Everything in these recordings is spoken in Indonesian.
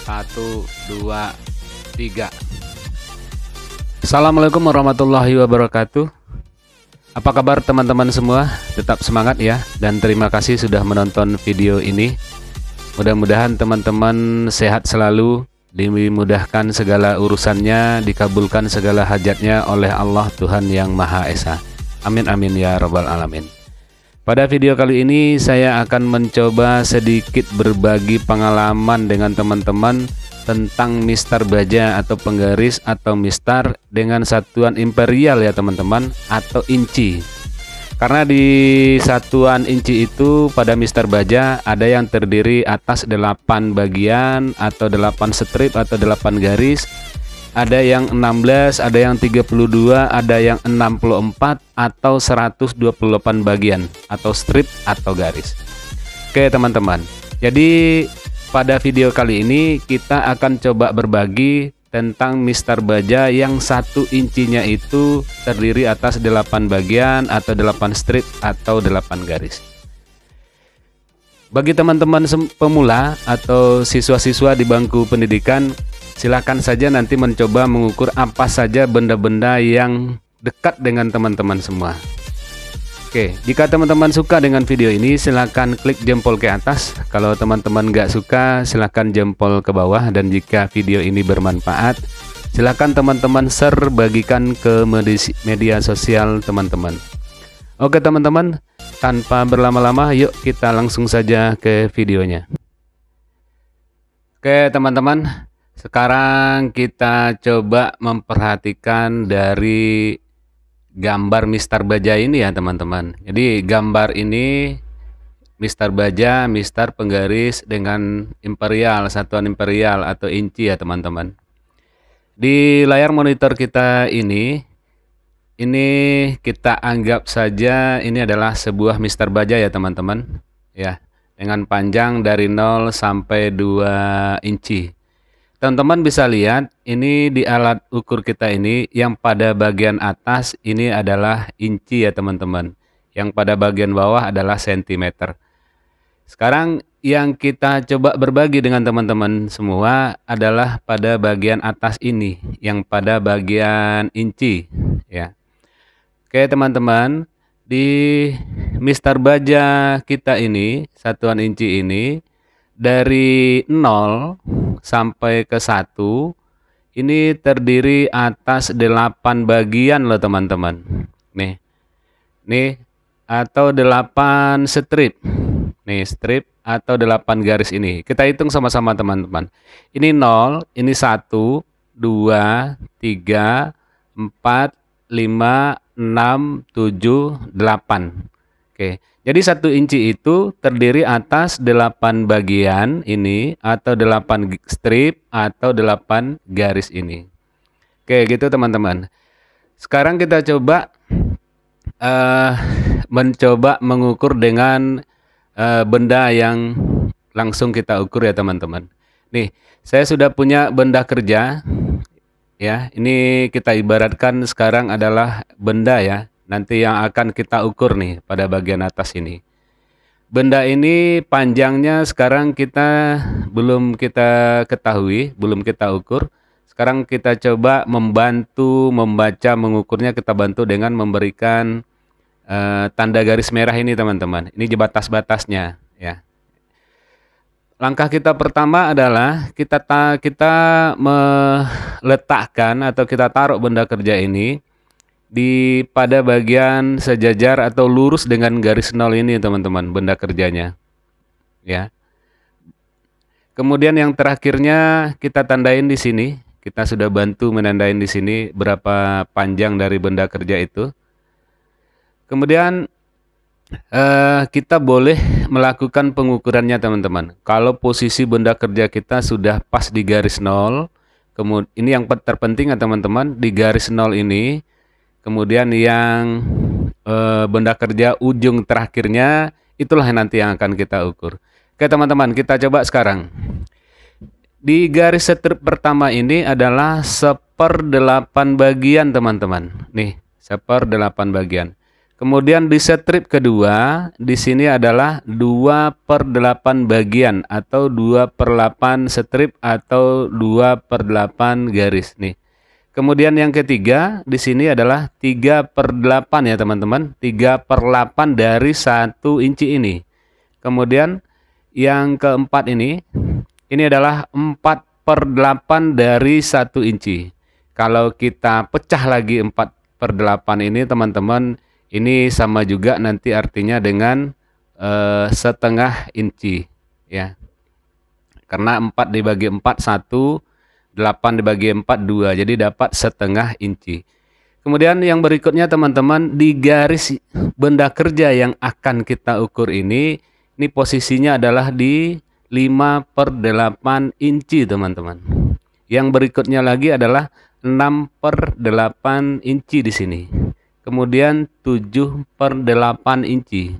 Satu, dua, tiga. Assalamualaikum warahmatullahi wabarakatuh. Apa kabar teman-teman semua? Tetap semangat ya dan terima kasih sudah menonton video ini. Mudah-mudahan teman-teman sehat selalu, dimudahkan segala urusannya, dikabulkan segala hajatnya oleh Allah Tuhan yang Maha Esa. Amin amin ya rabbal alamin. Pada video kali ini saya akan mencoba sedikit berbagi pengalaman dengan teman-teman tentang mistar baja atau penggaris atau mistar dengan satuan imperial ya teman-teman atau inci. Karena di satuan inci itu pada mistar baja ada yang terdiri atas 8 bagian atau 8 strip atau 8 garis ada yang 16, ada yang 32, ada yang 64 atau 128 bagian atau strip atau garis. Oke, teman-teman. Jadi pada video kali ini kita akan coba berbagi tentang Mister baja yang satu incinya itu terdiri atas 8 bagian atau 8 strip atau 8 garis. Bagi teman-teman pemula atau siswa-siswa di bangku pendidikan, silakan saja nanti mencoba mengukur apa saja benda-benda yang dekat dengan teman-teman semua. Oke, jika teman-teman suka dengan video ini, silahkan klik jempol ke atas. Kalau teman-teman nggak suka, silahkan jempol ke bawah. Dan jika video ini bermanfaat, silahkan teman-teman share bagikan ke media sosial teman-teman. Oke teman-teman, tanpa berlama-lama, yuk kita langsung saja ke videonya. Oke teman-teman, sekarang kita coba memperhatikan dari gambar Mister Baja ini ya teman-teman. Jadi gambar ini Mister Baja, Mister penggaris dengan imperial, satuan imperial atau inci ya teman-teman. Di layar monitor kita ini, ini kita anggap saja ini adalah sebuah Mister Baja ya teman-teman. Ya, dengan panjang dari 0 sampai 2 inci. Teman-teman bisa lihat ini di alat ukur kita ini yang pada bagian atas ini adalah inci ya teman-teman. Yang pada bagian bawah adalah sentimeter. Sekarang yang kita coba berbagi dengan teman-teman semua adalah pada bagian atas ini, yang pada bagian inci ya. Oke teman-teman, di Mister Baja kita ini, satuan inci ini dari 0 sampai ke 1 ini terdiri atas 8 bagian loh teman-teman. Nih. Nih atau 8 strip. Nih, strip atau 8 garis ini. Kita hitung sama-sama teman-teman. Ini 0, ini 1, 2, 3, 4, 5, 6, 7, 8. Oke, jadi satu inci itu terdiri atas delapan bagian ini atau delapan strip atau delapan garis ini. Oke, gitu teman-teman. Sekarang kita coba uh, mencoba mengukur dengan uh, benda yang langsung kita ukur ya teman-teman. Nih, saya sudah punya benda kerja. Ya, ini kita ibaratkan sekarang adalah benda ya nanti yang akan kita ukur nih pada bagian atas ini. Benda ini panjangnya sekarang kita belum kita ketahui, belum kita ukur. Sekarang kita coba membantu membaca mengukurnya kita bantu dengan memberikan uh, tanda garis merah ini teman-teman. Ini batas-batasnya ya. Langkah kita pertama adalah kita ta kita meletakkan atau kita taruh benda kerja ini di pada bagian sejajar atau lurus dengan garis nol ini teman-teman benda kerjanya ya kemudian yang terakhirnya kita tandain di sini kita sudah bantu menandain di sini berapa panjang dari benda kerja itu kemudian eh, kita boleh melakukan pengukurannya teman-teman kalau posisi benda kerja kita sudah pas di garis nol kemudian ini yang terpenting ya teman-teman di garis nol ini Kemudian yang e, benda kerja ujung terakhirnya itulah yang nanti yang akan kita ukur. Oke teman-teman, kita coba sekarang. Di garis strip pertama ini adalah seperdelapan bagian teman-teman. Nih, seperdelapan bagian. Kemudian di strip kedua, di sini adalah 2 per 8 bagian atau 2 per 8 strip atau 2 per 8 garis. Nih, Kemudian yang ketiga di sini adalah 3 per 8 ya teman-teman. 3 per 8 dari 1 inci ini. Kemudian yang keempat ini, ini adalah 4 per 8 dari 1 inci. Kalau kita pecah lagi 4 per 8 ini teman-teman, ini sama juga nanti artinya dengan eh, setengah inci ya. Karena 4 dibagi 4, 1, 8 dibagi 4 2 jadi dapat setengah inci kemudian yang berikutnya teman-teman di garis benda kerja yang akan kita ukur ini ini posisinya adalah di 5 per 8 inci teman-teman yang berikutnya lagi adalah 6 per 8 inci di sini kemudian 7 per 8 inci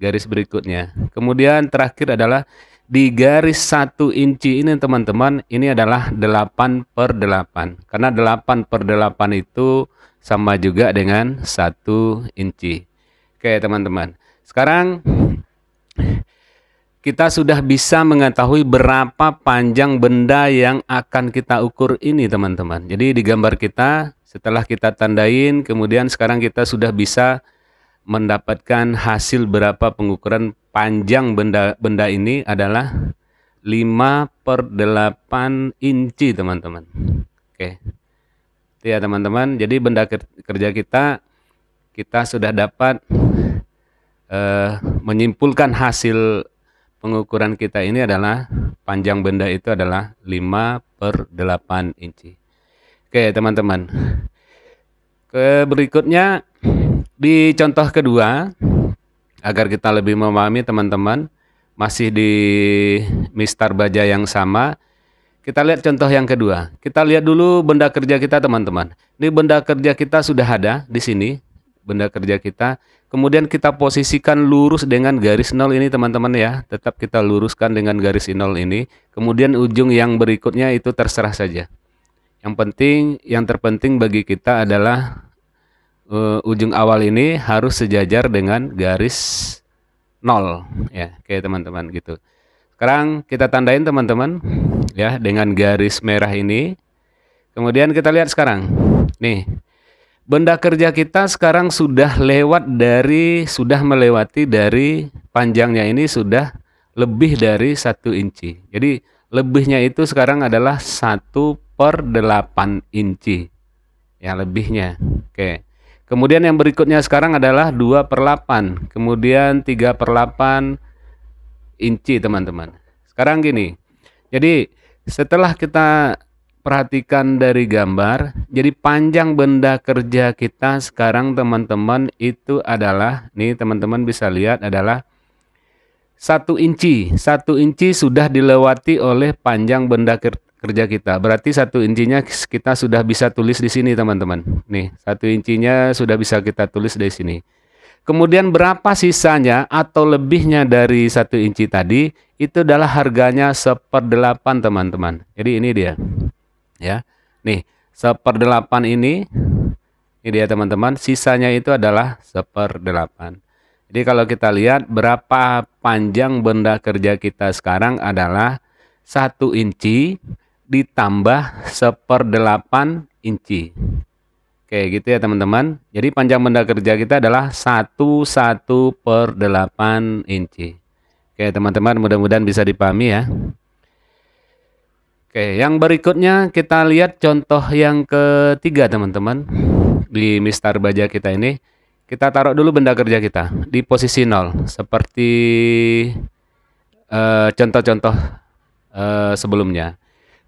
garis berikutnya kemudian terakhir adalah di garis satu inci ini teman-teman ini adalah 8 per 8 karena 8 per 8 itu sama juga dengan satu inci oke teman-teman sekarang kita sudah bisa mengetahui berapa panjang benda yang akan kita ukur ini teman-teman jadi di gambar kita setelah kita tandain kemudian sekarang kita sudah bisa mendapatkan hasil berapa pengukuran panjang benda benda ini adalah 5 per 8 inci teman-teman oke ya teman-teman jadi benda kerja kita kita sudah dapat uh, menyimpulkan hasil pengukuran kita ini adalah panjang benda itu adalah 5 per 8 inci oke teman-teman ke berikutnya di contoh kedua agar kita lebih memahami teman-teman masih di mistar baja yang sama. Kita lihat contoh yang kedua. Kita lihat dulu benda kerja kita teman-teman. Ini benda kerja kita sudah ada di sini, benda kerja kita. Kemudian kita posisikan lurus dengan garis nol ini teman-teman ya. Tetap kita luruskan dengan garis nol ini. Kemudian ujung yang berikutnya itu terserah saja. Yang penting, yang terpenting bagi kita adalah uh, ujung awal ini harus sejajar dengan garis nol ya kayak teman-teman gitu sekarang kita tandain teman-teman ya dengan garis merah ini kemudian kita lihat sekarang nih benda kerja kita sekarang sudah lewat dari sudah melewati dari panjangnya ini sudah lebih dari satu inci jadi lebihnya itu sekarang adalah satu per delapan inci ya lebihnya oke Kemudian yang berikutnya sekarang adalah 2 per 8. Kemudian 3 per 8 inci teman-teman. Sekarang gini, jadi setelah kita perhatikan dari gambar, jadi panjang benda kerja kita sekarang teman-teman itu adalah, nih teman-teman bisa lihat adalah satu inci. Satu inci sudah dilewati oleh panjang benda kerja kerja kita. Berarti satu incinya kita sudah bisa tulis di sini teman-teman. Nih, satu incinya sudah bisa kita tulis di sini. Kemudian berapa sisanya atau lebihnya dari satu inci tadi itu adalah harganya seperdelapan teman-teman. Jadi ini dia, ya. Nih seperdelapan ini, ini dia teman-teman. Sisanya itu adalah seperdelapan. Jadi kalau kita lihat berapa panjang benda kerja kita sekarang adalah satu inci ditambah seperdelapan inci. Oke gitu ya teman-teman. Jadi panjang benda kerja kita adalah 1 1 per 8 inci. Oke teman-teman mudah-mudahan bisa dipahami ya. Oke yang berikutnya kita lihat contoh yang ketiga teman-teman. Di mistar baja kita ini. Kita taruh dulu benda kerja kita di posisi nol, Seperti eh, contoh-contoh uh, uh, sebelumnya.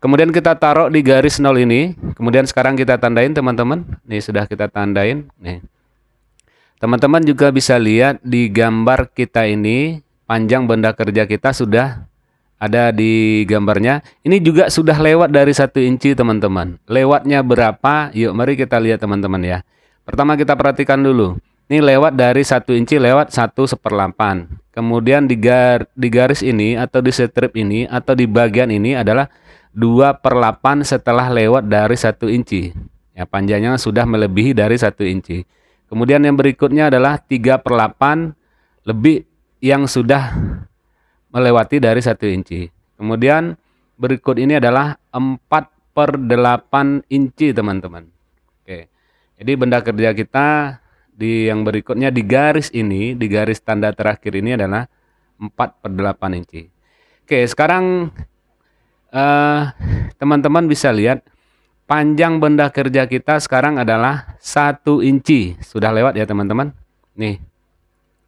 Kemudian kita taruh di garis nol ini. Kemudian sekarang kita tandain teman-teman. Nih sudah kita tandain. Nih. Teman-teman juga bisa lihat di gambar kita ini panjang benda kerja kita sudah ada di gambarnya. Ini juga sudah lewat dari satu inci teman-teman. Lewatnya berapa? Yuk mari kita lihat teman-teman ya. Pertama kita perhatikan dulu. Ini lewat dari satu inci lewat satu seperlapan. Kemudian di, di garis ini atau di strip ini atau di bagian ini adalah 2 per 8 setelah lewat dari 1 inci. Ya, panjangnya sudah melebihi dari 1 inci. Kemudian yang berikutnya adalah 3 per 8 lebih yang sudah melewati dari 1 inci. Kemudian berikut ini adalah 4 per 8 inci teman-teman. Oke. Jadi benda kerja kita di yang berikutnya di garis ini, di garis tanda terakhir ini adalah 4 per 8 inci. Oke, sekarang teman eh, teman-teman bisa lihat panjang benda kerja kita sekarang adalah satu inci. Sudah lewat ya teman-teman. Nih,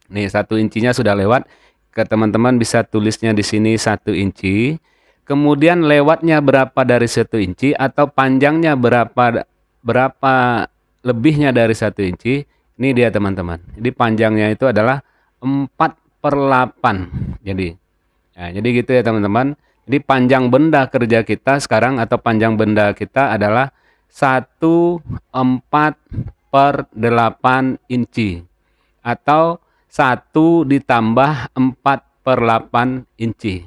nih satu incinya sudah lewat. Ke teman-teman bisa tulisnya di sini satu inci. Kemudian lewatnya berapa dari satu inci atau panjangnya berapa berapa lebihnya dari satu inci. Ini dia teman-teman. Jadi panjangnya itu adalah 4 per 8. Jadi, ya, jadi gitu ya teman-teman. Jadi panjang benda kerja kita sekarang atau panjang benda kita adalah 1,4 per 8 inci atau 1 ditambah 4 per 8 inci.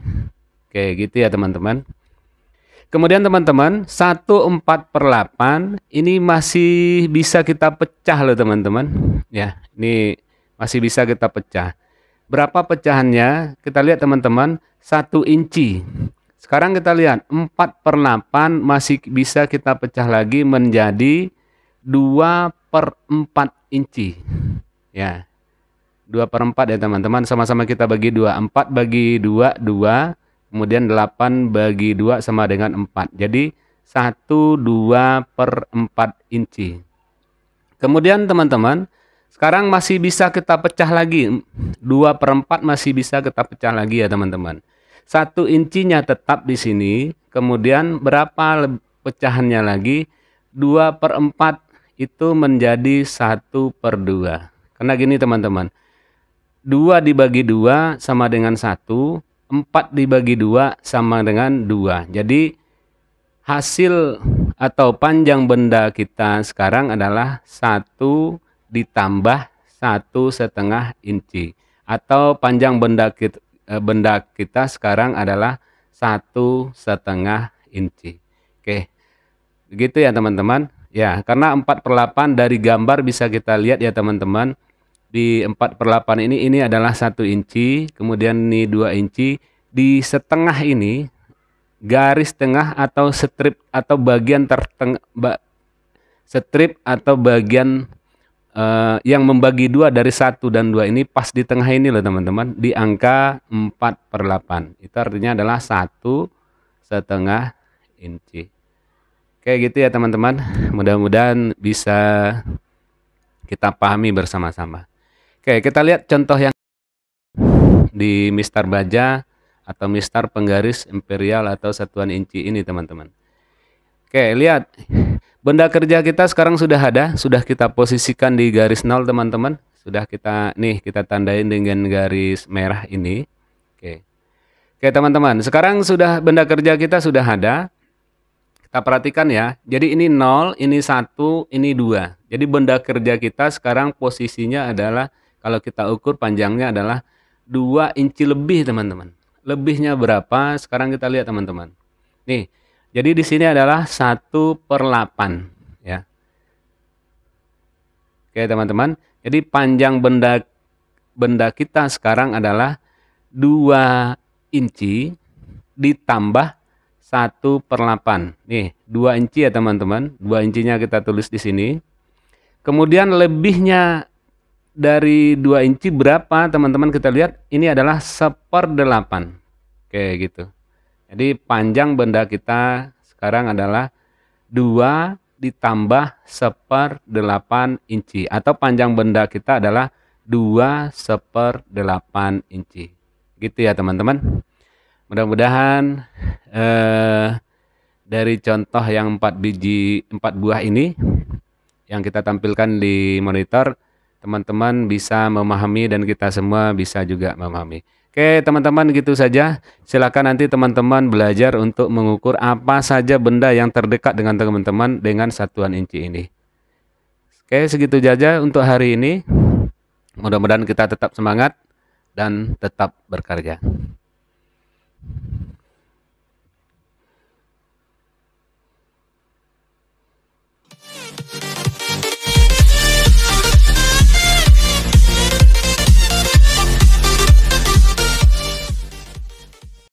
Oke gitu ya teman-teman. Kemudian teman-teman 4 per 8 ini masih bisa kita pecah loh teman-teman. Ya ini masih bisa kita pecah. Berapa pecahannya? Kita lihat teman-teman, 1 inci. Sekarang kita lihat, 4 per 8 masih bisa kita pecah lagi menjadi 2 per 4 inci. Ya, 2 per 4 ya teman-teman. Sama-sama kita bagi 2. 4 bagi 2, 2. Kemudian 8 bagi 2 sama dengan 4. Jadi 1, 2 per 4 inci. Kemudian teman-teman, sekarang masih bisa kita pecah lagi. 2 per 4 masih bisa kita pecah lagi ya teman-teman. Satu incinya tetap di sini. Kemudian berapa pecahannya lagi? 2 per 4 itu menjadi 1 per 2. Karena gini teman-teman. 2 dibagi 2 sama dengan 1. 4 dibagi 2 sama dengan 2. Jadi hasil atau panjang benda kita sekarang adalah 1 per 2 ditambah satu setengah inci atau panjang benda kita, eh, benda kita sekarang adalah satu setengah inci. Oke, begitu ya teman-teman. Ya, karena 4 per 8 dari gambar bisa kita lihat ya teman-teman. Di 4 per 8 ini, ini adalah satu inci, kemudian ini dua inci. Di setengah ini, garis tengah atau strip atau bagian tertengah, strip atau bagian uh, yang membagi dua dari satu dan dua ini pas di tengah ini loh teman-teman di angka 4 per 8 itu artinya adalah satu setengah inci kayak gitu ya teman-teman mudah-mudahan bisa kita pahami bersama-sama oke kita lihat contoh yang di Mister baja atau Mister penggaris imperial atau satuan inci ini teman-teman oke lihat Benda kerja kita sekarang sudah ada, sudah kita posisikan di garis nol teman-teman. Sudah kita nih kita tandain dengan garis merah ini. Oke. Oke teman-teman, sekarang sudah benda kerja kita sudah ada. Kita perhatikan ya. Jadi ini nol, ini satu, ini dua. Jadi benda kerja kita sekarang posisinya adalah kalau kita ukur panjangnya adalah dua inci lebih teman-teman. Lebihnya berapa? Sekarang kita lihat teman-teman. Nih, jadi di sini adalah 1 per 8 ya. Oke teman-teman, jadi panjang benda benda kita sekarang adalah 2 inci ditambah 1 per 8. Nih, 2 inci ya teman-teman. 2 incinya kita tulis di sini. Kemudian lebihnya dari 2 inci berapa teman-teman kita lihat ini adalah 1 per 8. Oke gitu. Jadi panjang benda kita sekarang adalah 2 ditambah seper 8 inci atau panjang benda kita adalah 2 seper 8 inci gitu ya teman-teman mudah-mudahan eh, dari contoh yang 4 biji 4 buah ini yang kita tampilkan di monitor teman-teman bisa memahami dan kita semua bisa juga memahami Oke teman-teman gitu saja. Silakan nanti teman-teman belajar untuk mengukur apa saja benda yang terdekat dengan teman-teman dengan satuan inci ini. Oke segitu saja untuk hari ini. Mudah-mudahan kita tetap semangat dan tetap berkarya.